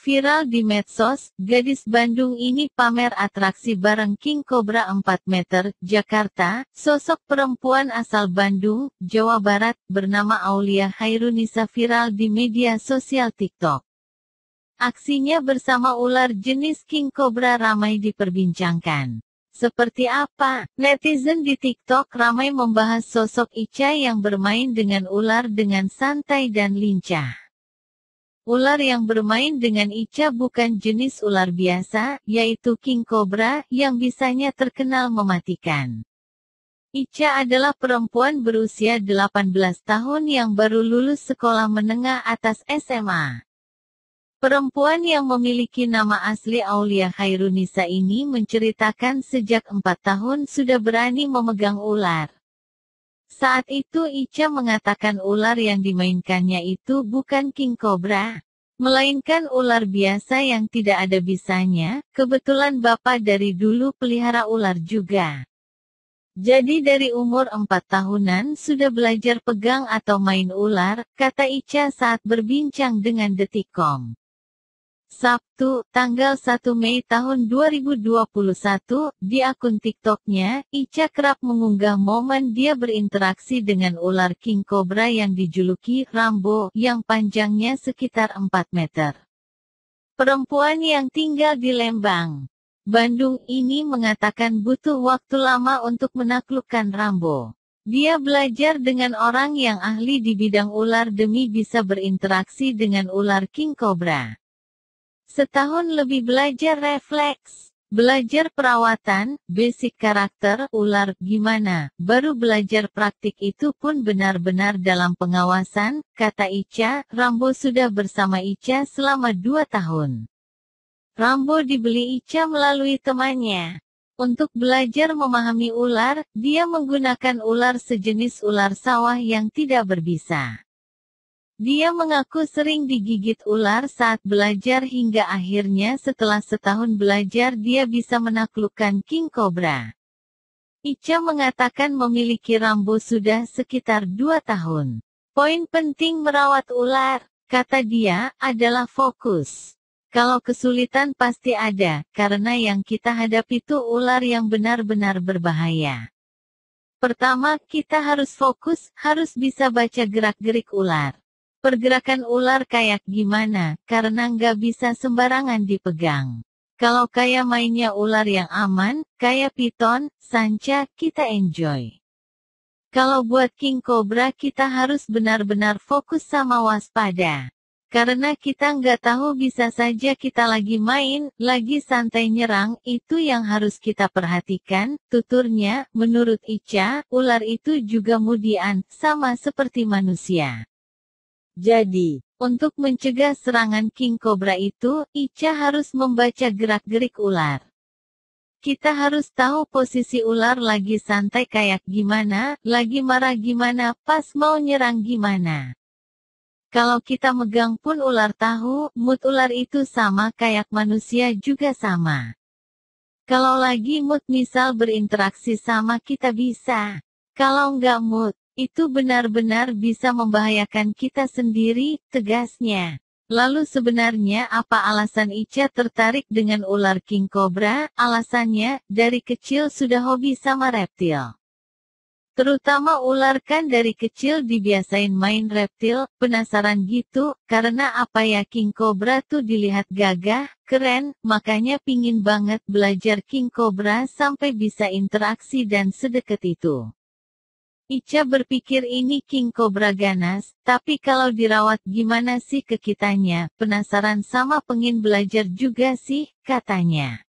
Viral di medsos, gadis Bandung ini pamer atraksi bareng King Cobra 4 meter, Jakarta. Sosok perempuan asal Bandung, Jawa Barat, bernama Aulia Hairunisa viral di media sosial TikTok. Aksinya bersama ular jenis King Cobra ramai diperbincangkan. Seperti apa, netizen di TikTok ramai membahas sosok Ica yang bermain dengan ular dengan santai dan lincah. Ular yang bermain dengan Ica bukan jenis ular biasa, yaitu King Cobra, yang bisanya terkenal mematikan. Ica adalah perempuan berusia 18 tahun yang baru lulus sekolah menengah atas SMA. Perempuan yang memiliki nama asli Aulia Khairunisa ini menceritakan sejak 4 tahun sudah berani memegang ular. Saat itu Ica mengatakan ular yang dimainkannya itu bukan King Cobra, melainkan ular biasa yang tidak ada bisanya, kebetulan bapak dari dulu pelihara ular juga. Jadi dari umur 4 tahunan sudah belajar pegang atau main ular, kata Ica saat berbincang dengan Detikom. Sabtu, tanggal 1 Mei tahun 2021, di akun TikToknya, Ica kerap mengunggah momen dia berinteraksi dengan ular King Cobra yang dijuluki Rambo, yang panjangnya sekitar 4 meter. Perempuan yang tinggal di Lembang, Bandung ini mengatakan butuh waktu lama untuk menaklukkan Rambo. Dia belajar dengan orang yang ahli di bidang ular demi bisa berinteraksi dengan ular King Cobra. Setahun lebih belajar refleks. Belajar perawatan, basic karakter, ular, gimana. Baru belajar praktik itu pun benar-benar dalam pengawasan, kata Ica, Rambo sudah bersama Ica selama dua tahun. Rambo dibeli Ica melalui temannya. Untuk belajar memahami ular, dia menggunakan ular sejenis ular sawah yang tidak berbisa. Dia mengaku sering digigit ular saat belajar hingga akhirnya setelah setahun belajar dia bisa menaklukkan King Cobra. Ica mengatakan memiliki Rambo sudah sekitar dua tahun. Poin penting merawat ular, kata dia, adalah fokus. Kalau kesulitan pasti ada, karena yang kita hadapi itu ular yang benar-benar berbahaya. Pertama, kita harus fokus, harus bisa baca gerak-gerik ular. Pergerakan ular kayak gimana, karena nggak bisa sembarangan dipegang. Kalau kayak mainnya ular yang aman, kayak piton, sanca, kita enjoy. Kalau buat king cobra kita harus benar-benar fokus sama waspada. Karena kita nggak tahu bisa saja kita lagi main, lagi santai nyerang, itu yang harus kita perhatikan. Tuturnya, menurut Ica, ular itu juga mudian, sama seperti manusia. Jadi, untuk mencegah serangan King Cobra itu, Ica harus membaca gerak-gerik ular. Kita harus tahu posisi ular lagi santai kayak gimana, lagi marah gimana, pas mau nyerang gimana. Kalau kita megang pun ular tahu, mood ular itu sama kayak manusia juga sama. Kalau lagi mood misal berinteraksi sama kita bisa. Kalau nggak mood, itu benar-benar bisa membahayakan kita sendiri, tegasnya. Lalu sebenarnya apa alasan Ica tertarik dengan ular king cobra? Alasannya, dari kecil sudah hobi sama reptil. Terutama ular kan dari kecil dibiasain main reptil, penasaran gitu, karena apa ya king cobra tuh dilihat gagah, keren, makanya pingin banget belajar king cobra sampai bisa interaksi dan sedekat itu. Ica berpikir ini King Cobra ganas, tapi kalau dirawat gimana sih ke kitanya, penasaran sama pengin belajar juga sih, katanya.